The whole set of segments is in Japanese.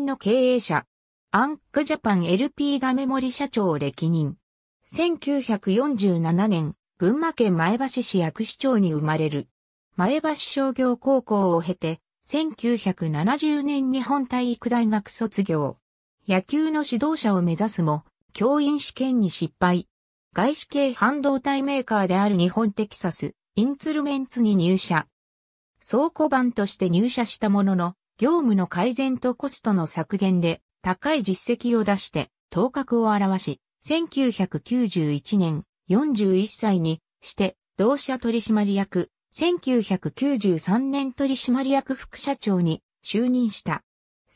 の経営者、アンクジャパン LP がメモリ社長を歴任。1947年、群馬県前橋市役市町に生まれる。前橋商業高校を経て、1970年日本体育大学卒業。野球の指導者を目指すも、教員試験に失敗。外資系半導体メーカーである日本テキサス、インツルメンツに入社。倉庫番として入社したものの、業務の改善とコストの削減で高い実績を出して頭角を表し、1991年41歳にして同社取締役、1993年取締役副社長に就任した。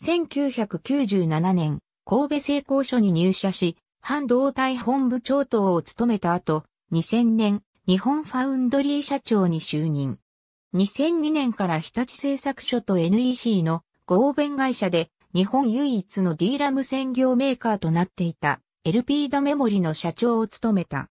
1997年、神戸製鋼所に入社し、半導体本部長等を務めた後、2000年、日本ファウンドリー社長に就任。2002年から日立製作所と NEC の合弁会社で日本唯一の D ラム専業メーカーとなっていた LP ダメモリの社長を務めた。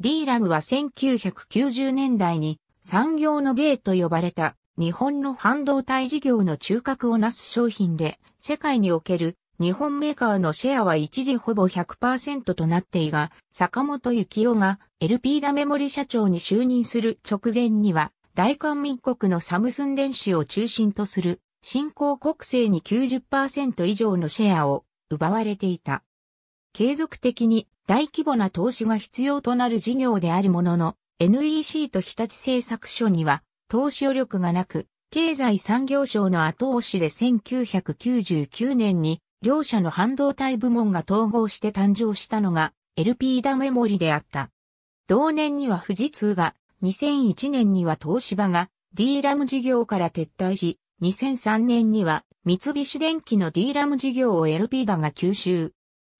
D ラムは1990年代に産業の米と呼ばれた日本の半導体事業の中核をなす商品で世界における日本メーカーのシェアは一時ほぼ100%となっていが、坂本幸雄が LP ダメモリ社長に就任する直前には、大韓民国のサムスン電子を中心とする新興国勢に90%以上のシェアを奪われていた。継続的に大規模な投資が必要となる事業であるものの、NEC と日立製作所には投資余力がなく、経済産業省の後押しで1999年に両社の半導体部門が統合して誕生したのが LP ダメモリであった。同年には富士通が、2001年には東芝が D ラム事業から撤退し、2003年には三菱電機の D ラム事業を LP だが吸収。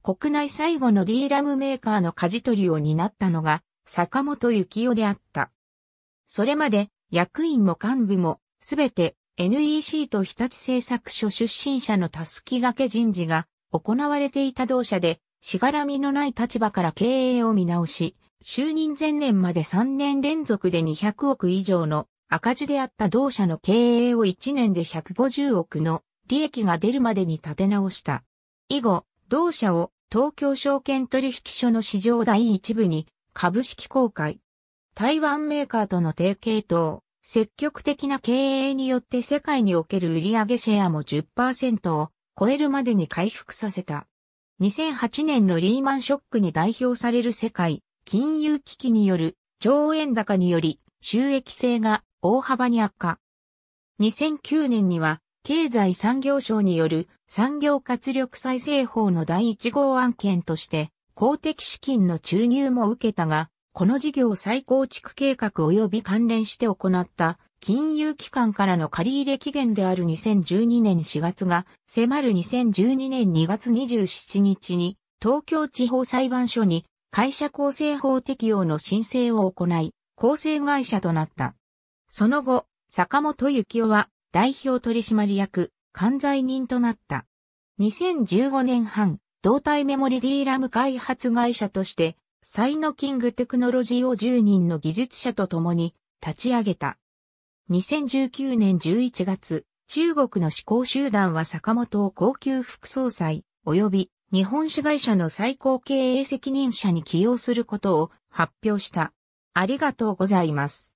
国内最後の D ラムメーカーの舵取りを担ったのが坂本幸夫であった。それまで役員も幹部もすべて NEC と日立製作所出身者のたすきがけ人事が行われていた同社で、しがらみのない立場から経営を見直し、就任前年まで3年連続で200億以上の赤字であった同社の経営を1年で150億の利益が出るまでに立て直した。以後、同社を東京証券取引所の市場第一部に株式公開。台湾メーカーとの提携等、積極的な経営によって世界における売上シェアも10%を超えるまでに回復させた。2008年のリーマンショックに代表される世界金融危機による超円高により収益性が大幅に悪化。2009年には、経済産業省による産業活力再生法の第1号案件として、公的資金の注入も受けたが、この事業再構築計画及び関連して行った金融機関からの借入期限である2012年4月が迫る2012年2月27日に東京地方裁判所に会社構成法適用の申請を行い、構成会社となった。その後、坂本幸夫は代表取締役、関西人となった。2015年半、胴体メモリディーラム開発会社として、サイノキングテクノロジーを10人の技術者と共に立ち上げた。2019年11月、中国の思考集団は坂本を高級副総裁、及び日本酒会社の最高経営責任者に起用することを発表した。ありがとうございます。